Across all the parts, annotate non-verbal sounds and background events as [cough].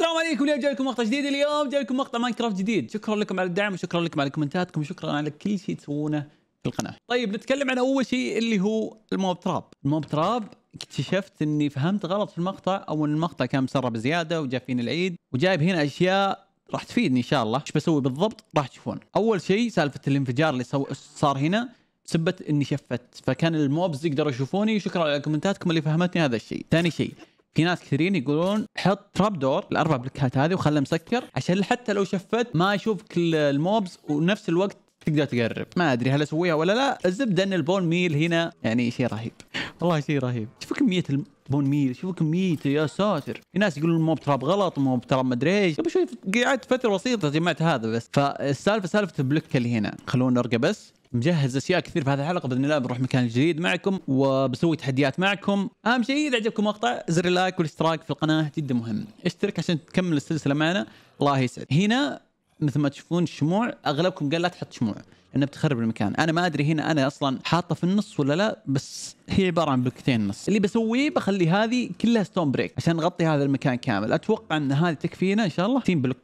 السلام عليكم اليوم جايكم مقطع جديد اليوم جايكم مقطع مقطع ماينكرافت جديد شكرا لكم على الدعم وشكرا لكم على كومنتاتكم وشكرا على كل شيء تسوونه في القناه طيب نتكلم عن اول شيء اللي هو الموب تراب الموب تراب اكتشفت اني فهمت غلط في المقطع او ان المقطع كان مسرب بزياده وجا فيني العيد وجايب هنا اشياء راح تفيدني ان شاء الله ايش بسوي بالضبط راح تشوفون اول شيء سالفه الانفجار اللي صار هنا سبت اني شفت فكان الموبز يقدروا يشوفوني شكرا على كومنتاتكم اللي فهمتني هذا الشيء ثاني شيء في ناس كثيرين يقولون حط تراب دور الاربع بلوكات هذه وخله مسكر عشان حتى لو شفت ما يشوفك الموبز ونفس الوقت تقدر تقرب ما ادري هل اسويها ولا لا الزبده ان البون ميل هنا يعني شيء رهيب والله شيء رهيب شوف كميه البون ميل شوف كميته يا ساتر في ناس يقولون موب تراب غلط موب تراب مدري ايش قبل شوي قعدت فتره بسيطه جمعت هذا بس فالسالفه سالفه البلوك اللي هنا خلونا نرقى بس مجهز اشياء كثير في هذه الحلقه باذن الله بنروح مكان جديد معكم وبسوي تحديات معكم اهم شيء اذا عجبكم المقطع زر اللايك والاشتراك في القناه جدا مهم اشترك عشان تكمل السلسله معنا الله يسعد هنا مثل ما تشوفون الشموع اغلبكم قال لا تحط شموع انها بتخرب المكان انا ما ادري هنا انا اصلا حاطه في النص ولا لا بس هي عباره عن بلوكتين نص اللي بسويه بخلي هذه كلها ستون بريك عشان نغطي هذا المكان كامل اتوقع ان هذه تكفينا ان شاء الله 60 بلوك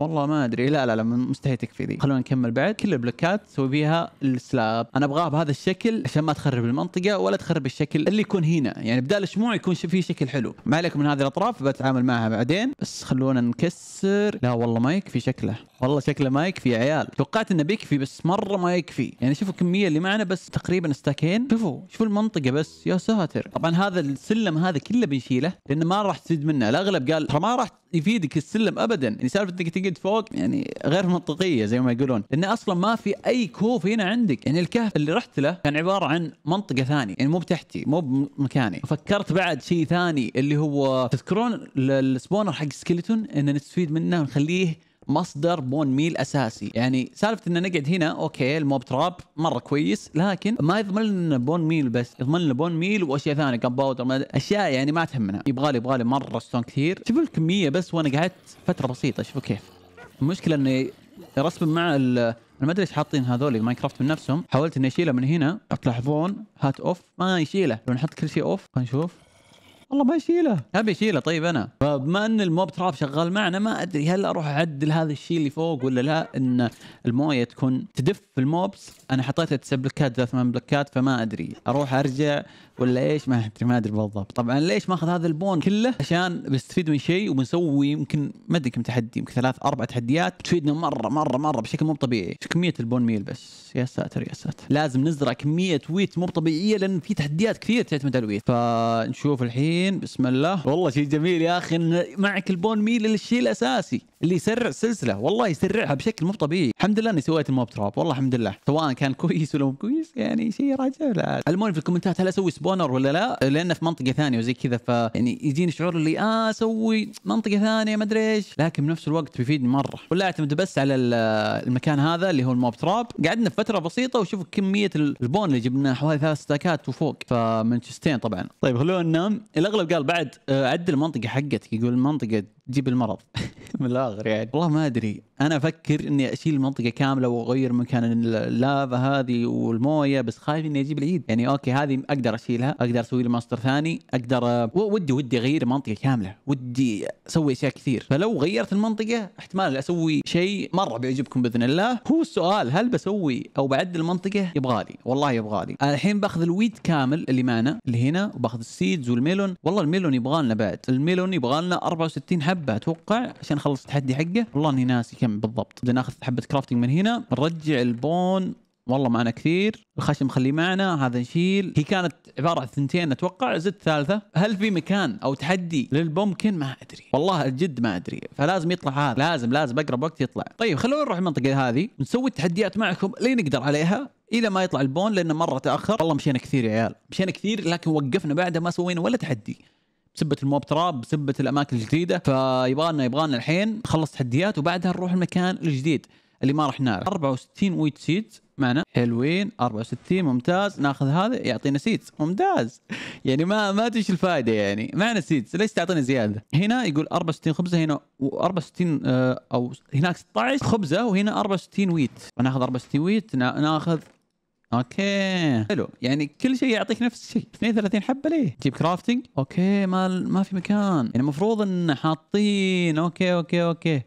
والله ما ادري لا لا لا مستحيل تكفي ذي خلونا نكمل بعد كل البلوكات تسوي بيها السلاب انا ابغاها بهذا الشكل عشان ما تخرب المنطقه ولا تخرب الشكل اللي يكون هنا يعني بدال الشموع يكون في شكل حلو ما عليكم من هذه الاطراف بتعامل معها بعدين بس خلونا نكسر لا والله ما يكفي شكله والله شكله ما يكفي يا عيال توقعت انه بيكفي بس مره ما يكفي يعني شوفوا الكميه اللي معنا بس تقريبا استاكين شوفوا شوفوا المنطقه بس يا ساتر طبعا هذا السلم هذا كله بنشيله لانه ما راح تزيد منه الاغلب قال ترى ما راح يفيدك السلم ابدا يعني سالفه انك تقدر تقعد فوق يعني غير منطقيه زي ما يقولون لان اصلا ما في اي كوف هنا عندك يعني الكهف اللي رحت له كان عباره عن منطقه ثانيه يعني مو بتحتي مو بمكاني فكرت بعد شيء ثاني اللي هو تذكرون السبونر حق سكيلتون ان نستفيد منه ونخليه مصدر بون ميل اساسي يعني سالفه ان نقعد هنا اوكي الموب تراب مره كويس لكن ما يضمن لنا بون ميل بس يضمن لنا بون ميل واشياء ثانيه كم باودر اشياء يعني ما تهمنا يبغالي يبغالي مره ستون كثير شوف الكميه بس وانا قعدت فتره بسيطه شوفوا كيف المشكله اني رسم مع انا ما ادري ايش حاطين هذول الماينكرافت من نفسهم حاولت اني اشيله من هنا تلاحظون هات اوف ما يشيله لو نحط كل شيء اوف خلينا نشوف والله ما يشيله ابي اشيله طيب انا فبما ان الموب تراب شغال معنا ما ادري هل اروح اعدل هذا الشيء اللي فوق ولا لا ان المويه تكون تدف في الموبس انا حطيتها تسع بلوكات ذا ثمان بلوكات فما ادري اروح ارجع ولا ايش ما ادري ما ادري بالضبط طبعا ليش ماخذ هذا البون كله عشان بستفيد من شيء وبنسوي يمكن ما ادري كم تحدي يمكن ثلاث اربع تحديات تفيدنا مره مره مره بشكل مو طبيعي كميه البون ميل بس يا ساتر يا ساتر لازم نزرع كميه ويت مو طبيعيه لان في تحديات كثير تعتمد على الويت فنشوف الحين الحين بسم الله والله شيء جميل يا اخي ان معك البون ميل للشيء الاساسي اللي يسرع السلسله والله يسرعها بشكل مو طبيعي الحمد لله اني سويت الموب تراب والله الحمد لله سواء كان كويس ولا مو كويس يعني شيء راجع لا علموني في الكومنتات هل اسوي سبونر ولا لا لانه في منطقه ثانيه وزي كذا فيعني يجيني شعور اللي اه اسوي منطقه ثانيه ما ادري ايش لكن بنفس الوقت بيفيدني مره ولا اعتمد بس على المكان هذا اللي هو الموب تراب قعدنا فتره بسيطه وشوفوا كميه البون اللي جبناه حوالي ثلاث ستاكات وفوق فمنشستين طبعا طيب خلونا ننام الى الاغلب قال بعد آه، عدل المنطقه حقتك يقول المنطقه تجيب المرض [laughs] من الاخر يعني والله ما ادري انا افكر اني اشيل المنطقه كامله واغير مكان اللافا هذه والمويه بس خايف اني اجيب العيد يعني اوكي هذه اقدر اشيلها اقدر اسوي لي ماستر ثاني اقدر ودي ودي اغير منطقه كامله ودي اسوي اشياء كثير فلو غيرت المنطقه احتمال اسوي شيء مره بيعجبكم باذن الله هو السؤال هل بسوي او بعدل المنطقه يبغالي والله يبغالي الحين باخذ الويت كامل اللي معنا اللي هنا وباخذ السيدز والميلون والله الميلون يبغالنا بعد الميلون يبغالنا 64 حبه حبه اتوقع عشان اخلص التحدي حقه والله اني ناسي كم بالضبط بدنا ناخذ حبه كرافتنج من هنا نرجع البون والله معنا كثير الخشم خليه معنا هذا نشيل هي كانت عباره عن ثنتين اتوقع زدت ثالثه هل في مكان او تحدي للبومكن ما ادري والله الجد ما ادري فلازم يطلع هذا لازم لازم اقرب وقت يطلع طيب خلونا نروح المنطقه هذه نسوي التحديات معكم اللي نقدر عليها الى ما يطلع البون لانه مره تاخر والله مشينا كثير يا عيال مشينا كثير لكن وقفنا بعدها ما سوينا ولا تحدي سبه الموب تراب سبه الاماكن الجديده فيبغالنا يبغالنا الحين نخلص تحديات وبعدها نروح المكان الجديد اللي ما راح نعرف 64 ويت سيت معنا حلوين 64 ممتاز ناخذ هذا يعطينا سيتس ممتاز يعني ما ما تدري الفائده يعني معنا سيتس ليش تعطينا زياده هنا يقول 64 خبزه هنا و 64 آه، او هناك 16 خبزه وهنا 64 ويت ناخذ 64 ويت ناخذ اوكي حلو يعني كل شيء يعطيك نفس الشيء 32 حبه ليه؟ تجيب كرافتنج اوكي ما ما في مكان يعني المفروض ان حاطين اوكي اوكي اوكي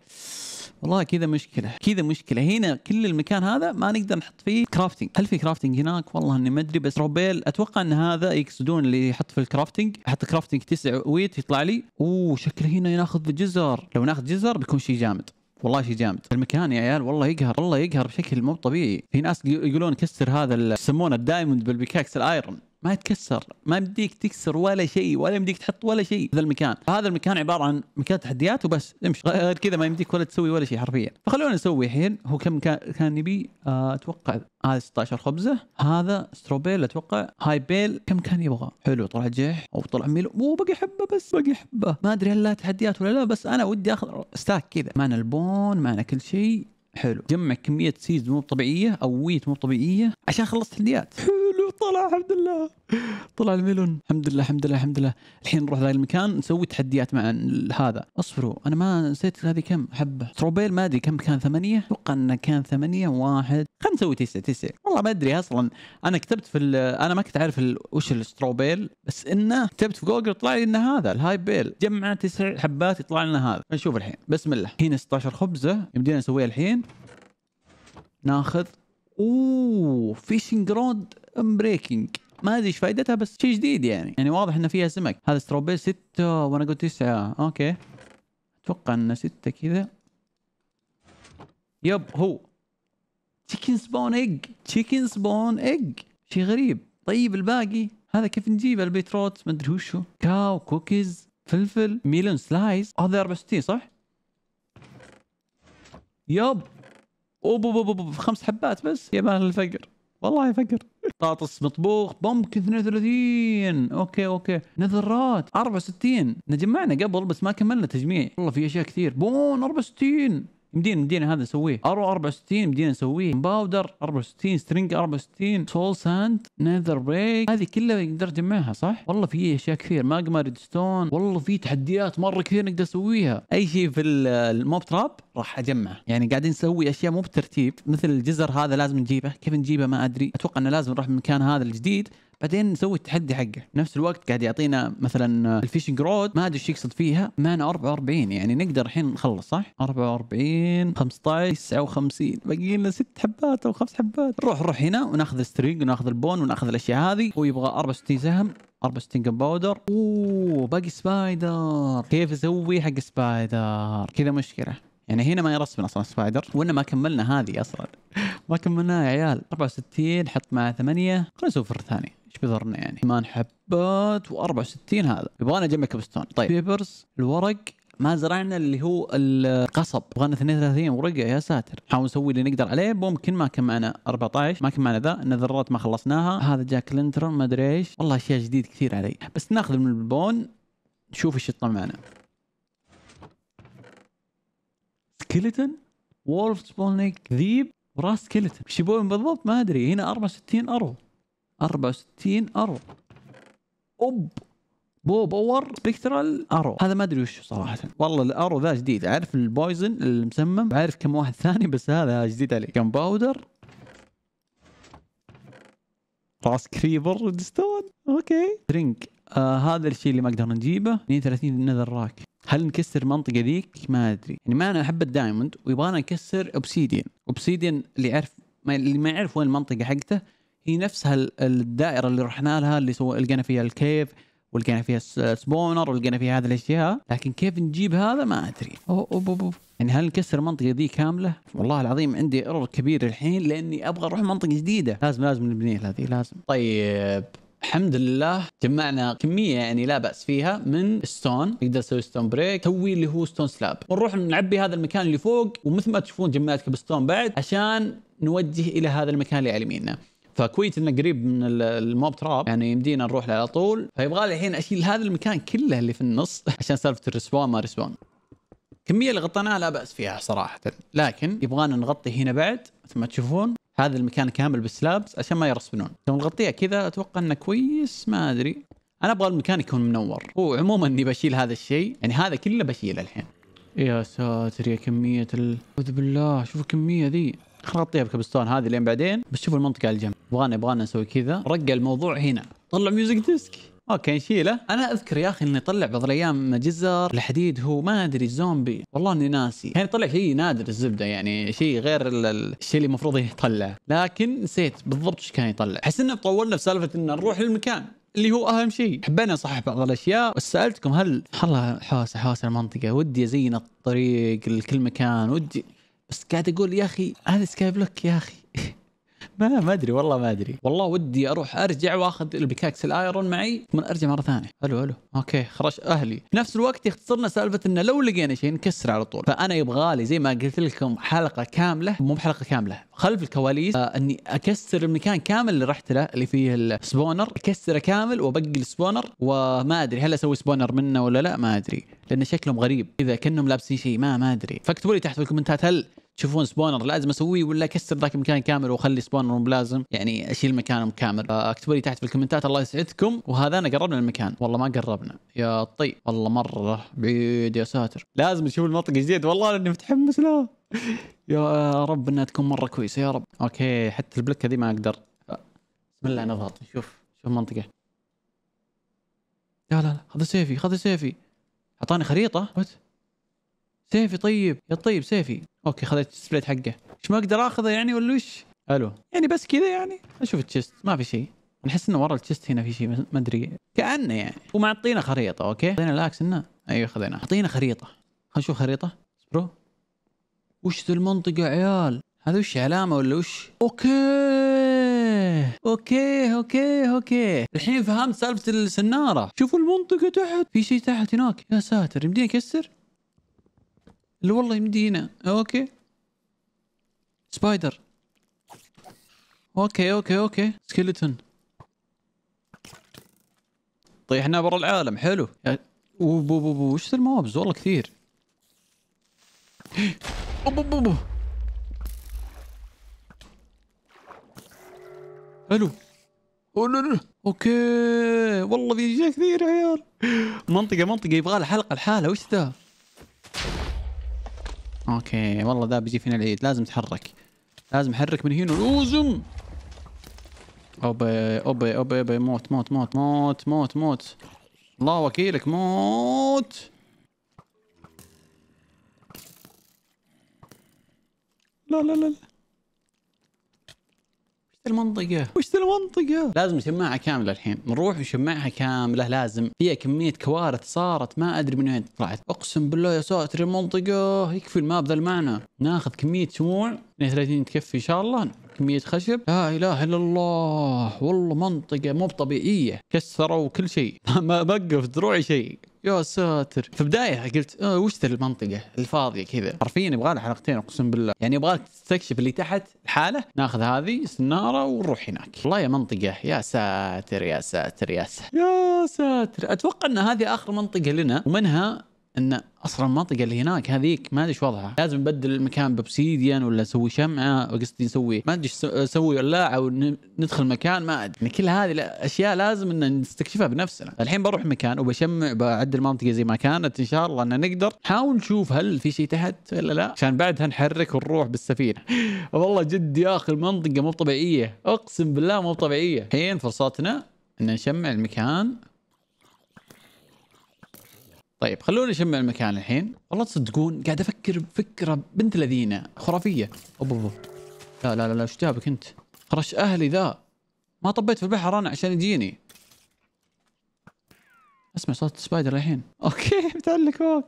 والله كذا مشكله كذا مشكله هنا كل المكان هذا ما نقدر نحط فيه كرافتنج هل في كرافتنج هناك والله اني ما ادري بس روبيل اتوقع ان هذا يقصدون اللي يحط في الكرافتنج احط كرافتنج تسع ويت يطلع لي اوه شكله هنا ناخذ جزر لو ناخذ جزر بيكون شيء جامد والله شيء جامد المكان يا عيال والله يقهر والله يقهر بشكل مو طبيعي في ناس يقولون كسر هذا يسمونه الدايموند بالبيكاكس الايرون ما يتكسر ما بديك تكسر ولا شيء ولا يمديك تحط ولا شيء في المكان فهذا المكان عباره عن مكان تحديات وبس امشي غير كذا ما يمديك ولا تسوي ولا شيء حرفيا فخلونا نسوي الحين هو كم كان يبي آه، اتوقع هذا 16 خبزه هذا ستروبيل اتوقع هاي بيل كم كان يبغى حلو طلع جح او طلع مو وبقي حبه بس بقي حبه ما ادري هل لها تحديات ولا لا بس انا ودي اخذ ستاك كذا معنا البون معنا كل شيء حلو جمع كميه سيز مو طبيعيه او ويت مو طبيعيه عشان خلصت حليات حلو طلع الحمد لله طلع الميلون الحمد لله الحمد لله الحمد لله الحين نروح ذا المكان نسوي تحديات مع هذا اصبروا انا ما نسيت هذه كم حبه تروبيل ما ادري كم كان ثمانيه اتوقع انه كان ثمانيه واحد خلينا نسوي تسع تسع والله ما ادري اصلا انا كتبت في انا ما كنت عارف وش الستروبيل بس انه كتبت في جوجل طلع لي انه هذا الهاي بيل جمع تسع حبات يطلع لنا هذا نشوف الحين بسم الله هنا 16 خبزه يمدينا نسويها الحين ناخذ اوه فيشنج رود امبريكنج ما ادري ايش فائدتها بس شيء جديد يعني يعني واضح انه فيها سمك هذا ستروبيل ستة وانا قلت تسعة اوكي اتوقع انه ستة كذا يب هو تشيكن سبون ايج تشيكن سبون ايج شيء غريب طيب الباقي هذا كيف نجيبه البيتروت ما ادري وشو كاو كوكيز فلفل ميلون سلايس آه، هذا 64 صح؟ يب اوب اوب اوب خمس حبات بس يا مال الفقر والله فقر بطاطس مطبوخ بومك 32 اوكي اوكي نذرات 64 احنا جمعنا قبل بس ما كملنا تجميع والله في اشياء كثير بون 64 مدينة مدينة هذا نسويه ارو 64 مدينة نسويه باودر 64 سترينج 64 سول ساند نذر بريك هذه كلها نقدر نجمعها صح؟ والله في اشياء كثير ماجما ريد ستون والله في تحديات مره كثير نقدر نسويها اي شيء في الموب تراب راح اجمعه يعني قاعدين نسوي اشياء مو بترتيب مثل الجزر هذا لازم نجيبه كيف نجيبه ما ادري اتوقع انه لازم نروح المكان هذا الجديد بعدين نسوي التحدي حقه نفس الوقت قاعد يعطينا مثلا الفيشنج رود ما ادري ايش يقصد فيها معنا 44 يعني نقدر الحين نخلص صح 44 15 59 باقي لنا ست حبات او خمس حبات نروح نروح هنا وناخذ السترينج وناخذ البون وناخذ الاشياء هذه هو يبغى 64 سهم 64 باودر اوه باقي سبايدر كيف اسوي حق سبايدر كذا مشكله يعني هنا ما يرسم اصلا سبايدر وانا ما كملنا هذه اصلا [laughs] ما كملناها يا عيال 64 حط مع 8 خلينا نسوي فر ثاني ايش بيضرنا يعني؟ ثمان حبات و64 هذا يبغانا جنب كبستون طيب بيبرز الورق ما زرعنا اللي هو القصب يبغانا 32 ورقه يا ساتر نحاول نسوي اللي نقدر عليه ممكن ما كان معنا 14 ما كان معنا ذا النذرات ما خلصناها هذا جاك لنترون ما ادري ايش والله اشياء جديد كثير علي بس ناخذ من البون نشوف ايش يطلع معنا سكيلتون وولف سبونيك ذيب وراس سكيلتون ايش يبون بالضبط ما ادري هنا 64 ارو 64 ارو اوب بو باور سبكترال ارو هذا ما ادري وش صراحه والله الارو ذا جديد عارف البويزن المسمم عارف كم واحد ثاني بس هذا جديد علي كم باودر راس كريبر دستون اوكي درينك آه هذا الشيء اللي ما اقدر نجيبه 32 نذر راك هل نكسر المنطقه ذيك ما ادري يعني ما انا احب الدايموند ويبغانا نكسر اوبسيديان اوبسيديان اللي يعرف ما اللي ما يعرف وين المنطقه حقته هي نفسها الدائره اللي رحنا لها اللي سو... لقينا فيها الكيف ولقينا فيها السبونر ولقينا فيها هذه الاشياء لكن كيف نجيب هذا ما ادري أوه أوه أوه. يعني هل نكسر المنطقه ذي كامله والله العظيم عندي ايرور كبير الحين لاني ابغى اروح منطقه جديده لازم لازم نبني هذه لازم طيب الحمد لله جمعنا كميه يعني لا باس فيها من ستون نقدر نسوي ستون بريك توي اللي هو ستون سلاب ونروح نعبي هذا المكان اللي فوق ومثل ما تشوفون جمعت كبستون بعد عشان نوجه الى هذا المكان اللي على يميننا فكويت انه قريب من الموب تراب يعني يمدينا نروح له على طول فيبغى لي الحين اشيل هذا المكان كله اللي في النص [laughs] عشان سالفه الرسبون ما رسبون الكميه اللي غطيناها لا باس فيها صراحه لكن يبغانا نغطي هنا بعد مثل ما تشوفون هذا المكان كامل بالسلابس عشان ما يرسبنون لو نغطيها كذا اتوقع انه كويس ما ادري انا ابغى المكان يكون منور وعموما اني بشيل هذا الشيء يعني هذا كله بشيله الحين يا ساتر يا كميه ال اعوذ بالله شوف الكميه ذي خلطيها نغطيها بكبستون هذه لين بعدين بس شوفوا المنطقه على الجنب يبغانا يبغانا نسوي كذا رقى الموضوع هنا طلع ميوزك ديسك اوكي نشيله انا اذكر يا اخي اني طلع بعض الايام جزر الحديد هو ما ادري زومبي والله اني ناسي يعني طلع شيء نادر الزبده يعني شيء غير الشيء اللي المفروض يطلع لكن نسيت بالضبط ايش كان يطلع احس انه طولنا في سالفه ان نروح للمكان اللي هو اهم شيء حبينا نصحح بعض الاشياء وسالتكم هل والله حوسه حوسه المنطقه ودي ازين الطريق لكل مكان ودي بس قاعد اقول يا اخي هذا سكاي بلوك يا اخي [laughs] ما ما ادري والله ما ادري والله ودي اروح ارجع واخذ البكاكس الايرون معي ثم ارجع مره ثانيه الو الو اوكي خرج اهلي نفس الوقت يختصرنا سالفه انه لو لقينا شيء نكسر على طول فانا يبغالي زي ما قلت لكم حلقه كامله مو بحلقه كامله خلف الكواليس آه, اني اكسر المكان كامل اللي رحت له اللي فيه السبونر اكسره كامل وابقي السبونر وما ادري هل اسوي سبونر منه ولا لا ما ادري لان شكلهم غريب اذا كانهم لابسين شيء ما ما ادري فاكتبوا لي تحت في الكومنتات هل تشوفون سبونر لازم اسويه ولا اكسر ذاك المكان كامل واخلي سبونر مو بلازم يعني اشيل مكانهم كامل آه، اكتبوا لي تحت في الكومنتات الله يسعدكم وهذا انا قربنا المكان والله ما قربنا يا طي والله مره بعيد يا ساتر لازم نشوف المنطقه جديد والله اني متحمس له يا رب انها تكون مره كويسه يا رب اوكي حتى البلكه ذي ما اقدر آه، بسم الله نضغط نشوف شوف المنطقه لا لا لا هذا سيفي هذا سيفي اعطاني خريطه سيفي طيب يا طيب سيفي اوكي خذيت السبليت حقه ايش ما اقدر اخذه يعني ولا وش؟ الو يعني بس كذا يعني اشوف التشست ما في شيء نحس انه ورا التشست هنا في شيء ما ادري كانه يعني ومعطينا خريطه اوكي خذينا الاكس انه ايوه خذينا اعطينا خريطه خلينا نشوف خريطه برو وش ذي المنطقه عيال هذا وش علامه ولا وش اوكي اوكي اوكي اوكي الحين فهمت سالفه السناره شوفوا المنطقه تحت في شيء تحت هناك يا ساتر يمديني اكسر لا والله يمدينا اوكي سبايدر اوكي اوكي اوكي سكيلتون طيحنا برا العالم حلو وبو بو بو وش الموابز والله كثير بو بو بو حلو اوكي والله في اشياء كثير يا عيال منطقة منطقة يبغى لها حلقة لحالها وش ذا؟ اوكي والله ذا بيجي فينا العيد لازم تحرك لازم احرك من هنا لازم اوبي اوبي اوبي اوبي موت موت موت موت موت موت الله وكيلك موت لا لا لا, لا. المنطقة وش المنطقة لازم شماعة كاملة الحين نروح وشماعها كاملة لازم فيها كمية كوارث صارت ما أدري من وين طلعت أقسم بالله يا ساتر المنطقة يكفي الماب ذا المعنى ناخذ كمية شموع 32 تكفي إن شاء الله كمية خشب لا إله إلا الله والله منطقة مو طبيعية كسروا كل شيء [laughs] ما وقف دروعي شيء يا ساتر في البدايه قلت أه وش ذا المنطقه الفاضيه كذا حرفيا يبغى لها حلقتين اقسم بالله يعني يبغى تستكشف اللي تحت الحاله ناخذ هذه سناره ونروح هناك والله يا منطقه يا ساتر يا ساتر يا ساتر يا ساتر اتوقع ان هذه اخر منطقه لنا ومنها ان اصلا المنطقه اللي هناك هذيك ما ادري ايش وضعها لازم نبدل المكان بابسيديان ولا نسوي شمعه قصدي نسوي ما ادري نسوي ولاعه او ندخل مكان ما ادري يعني كل هذه الاشياء لازم ان نستكشفها بنفسنا الحين بروح مكان وبشمع بعد المنطقه زي ما كانت ان شاء الله ان نقدر نحاول نشوف هل في شيء تحت ولا لا عشان بعدها نحرك ونروح بالسفينه [laughs] والله جد يا اخي المنطقه مو طبيعيه اقسم بالله مو طبيعيه الحين فرصتنا ان نشمع المكان طيب خلونا نشم المكان الحين والله تصدقون قاعد افكر بفكره بنت لذينه خرافيه أوب أوب. لا لا لا ايش جابك انت خرش اهلي ذا ما طبيت في البحر انا عشان يجيني اسمع صوت سبايدر الحين [laughs] اوكي متعلق فوق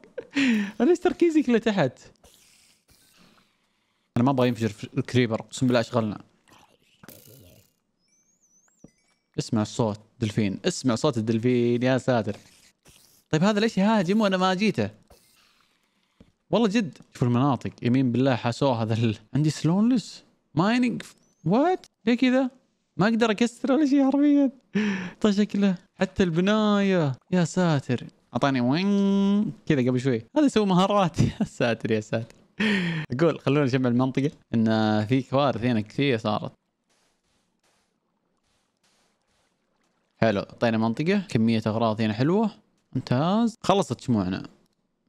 انا ليش تركيزي كله تحت انا ما ابغى ينفجر الكريبر اقسم بالله اشغلنا اسمع الصوت دلفين اسمع صوت الدلفين يا ساتر طيب هذا ليش يهاجم وانا ما جيته والله جد شوف المناطق يمين بالله حاسوه هذا ال... عندي سلونلس مايننج وات ليه كذا ما اقدر اكسر ولا شيء حرفيا [laughs] طيب شكله حتى البنايه يا ساتر اعطاني وين كذا قبل شوي هذا يسوي مهارات [laughs] يا ساتر يا ساتر اقول خلونا نجمع المنطقه ان في كوارث هنا كثير صارت حلو اعطينا منطقه كميه اغراض هنا حلوه ممتاز خلصت شموعنا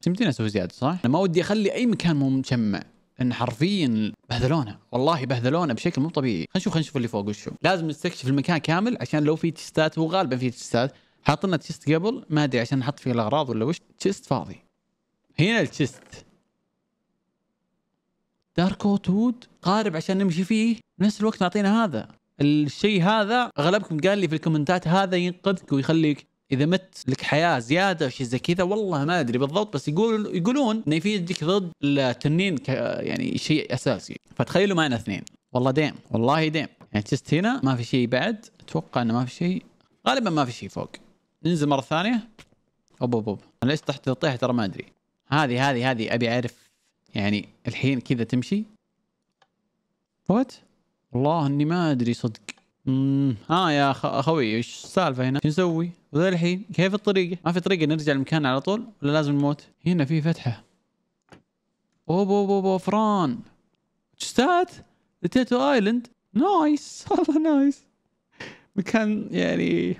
تمدينا اسوي زياده صح؟ انا ما ودي اخلي اي مكان مو مشمع ان حرفيا بهذلونا والله بهذلونا بشكل مو طبيعي خلينا نشوف خلينا نشوف اللي فوق وشو لازم نستكشف المكان كامل عشان لو في تشستات هو غالبا في تشستات حاط لنا تشست قبل ما ادري عشان نحط فيه الاغراض ولا وش تشست فاضي هنا التشست داركو تود قارب عشان نمشي فيه بنفس الوقت نعطينا هذا الشيء هذا اغلبكم قال لي في الكومنتات هذا ينقذك ويخليك اذا مت لك حياه زياده شيء زي كذا والله ما ادري بالضبط بس يقول يقولون انه يفيدك ضد التنين ك يعني شيء اساسي فتخيلوا معنا اثنين والله ديم والله ديم يعني تست هنا ما في شيء بعد اتوقع انه ما في شيء غالبا ما في شيء فوق ننزل مره ثانيه اوب اوب اوب انا ليش تحت تطيح ترى ما ادري هذه هذه هذه ابي اعرف يعني الحين كذا تمشي وات والله اني ما ادري صدق امم ها آه يا اخوي ايش السالفه هنا شو نسوي وذا الحين كيف الطريقة؟ ما في طريقة نرجع المكان على طول ولا لازم نموت؟ هنا في فتحة اوب اوب اوب غفران جستات تيتو ايلاند نايس والله نايس مكان يعني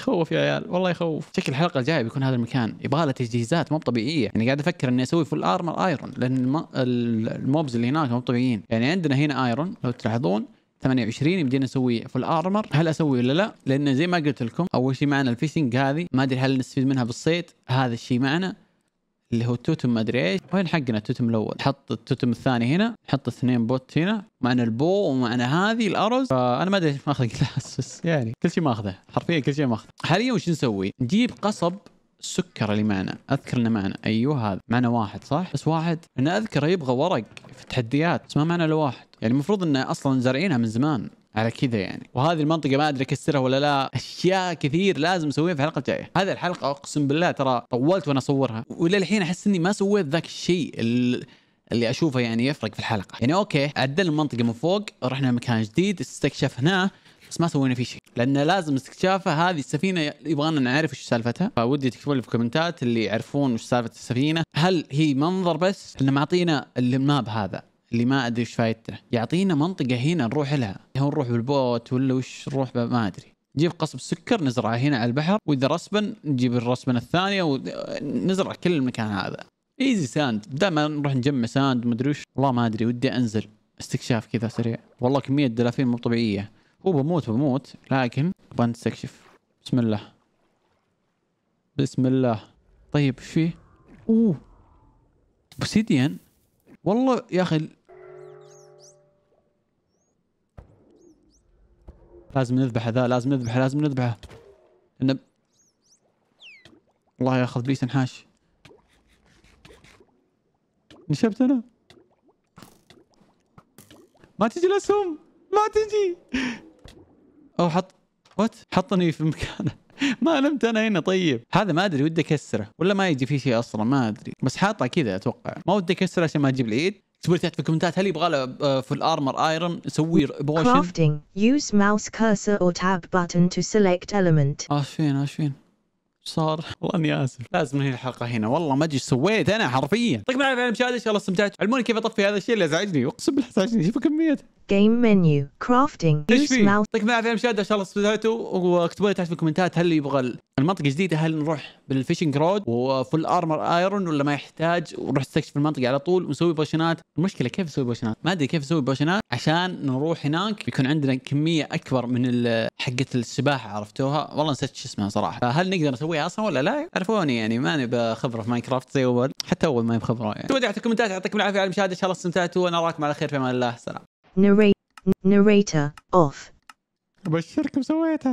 يخوف يا عيال والله يخوف شكل الحلقه الجايه بيكون هذا المكان يبغى له تجهيزات مو طبيعيه يعني قاعد افكر اني اسوي فول ارمر ايرون لان الموبز اللي هناك مو طبيعيين يعني عندنا هنا ايرون لو تلاحظون 28 يمدينا نسوي فول ارمر هل اسوي ولا لا لان زي ما قلت لكم اول شيء معنا الفيشنج هذه ما ادري هل نستفيد منها بالصيد هذا الشيء معنا اللي هو التوتم ما ادري ايش وين حقنا التوتم الاول حط التوتم الثاني هنا حط اثنين بوت هنا معنا البو ومعنا هذه الارز فانا آه، ما ادري ايش ماخذ جلاسس [laughs] يعني كل شيء ماخذه حرفيا كل شيء ماخذه حاليا وش نسوي نجيب قصب سكر اللي معنى اذكر انه معنى ايوه هذا معنى واحد صح بس واحد انا اذكره يبغى ورق في تحديات بس ما معنى الا واحد يعني المفروض انه اصلا زارعينها من زمان على كذا يعني وهذه المنطقه ما ادري اكسرها ولا لا اشياء كثير لازم اسويها في الحلقه الجايه هذه الحلقه اقسم بالله ترى طولت وانا اصورها وإلى الحين احس اني ما سويت ذاك الشيء اللي اشوفه يعني يفرق في الحلقه يعني اوكي عدلنا المنطقه من فوق رحنا مكان جديد استكشفناه بس ما سوينا فيه شيء لان لازم استكشافه هذه السفينه يبغانا نعرف ايش سالفتها فودي تكتبون لي في الكومنتات اللي يعرفون ايش سالفه السفينه هل هي منظر بس لانه معطينا الماب هذا اللي ما ادري ايش فايدته يعطينا منطقه هنا نروح لها هو نروح بالبوت ولا وش نروح ما ادري نجيب قصب سكر نزرعه هنا على البحر واذا رسبن نجيب الرسبن الثانيه ونزرع كل المكان هذا ايزي ساند دائما نروح نجمع ساند مدري وش والله ما ادري ودي انزل استكشاف كذا سريع والله كميه دلافين مو طبيعيه هو بموت بموت لكن ابغى نستكشف بسم الله بسم الله طيب ايش فيه؟ اوه اوبسيديان والله يا اخي لازم نذبح ذا لازم نذبحه لازم نذبحه نب... الله ياخذ بيس انحاش نشبت انا ما تجي الاسهم ما تجي او حط وات حطني في مكانه [laughs] ما نمت انا هنا طيب هذا ما ادري ودي اكسره ولا ما يجي فيه شيء اصلا ما ادري بس حاطه كذا اتوقع ما ودي اكسره عشان ما اجيب العيد تقول تحت في الكومنتات هل يبغى له في الارمر ايرون يسوي بوشن كرافتنج يوز ماوس كرسر او تاب باتن تو سيلكت element اسفين اسفين صار والله اني اسف لازم ننهي الحلقه هنا والله ما ادري سويت انا حرفيا يعطيكم العافيه على المشاهده ان شاء الله استمتعت علموني كيف اطفي هذا الشيء اللي ازعجني اقسم بالله ازعجني شوف كميته Game menu. Crafting. ايش في؟ يعطيكم العافيه مشاهد ان شاء الله استمتعتوا واكتبوا لي تحت في الكومنتات هل يبغى المنطقه الجديدة هل نروح بالفيشنج رود وفل ارمر ايرون ولا ما يحتاج ونروح نستكشف المنطقه على طول ونسوي بوشنات المشكله كيف نسوي بوشنات ما ادري كيف نسوي بوشنات عشان نروح هناك يكون عندنا كميه اكبر من حقه السباحه عرفتوها والله نسيت شو اسمها صراحه فهل نقدر نسويها اصلا ولا لا عرفوني يعني ماني بخبره في ماينكرافت زي اول حتى اول ما بخبره يعني تحت الكومنتات يعطيكم العافيه على المشاهده ان شاء الله استمتعتوا ونراكم على خير في امان الله سلام narrate narrator off.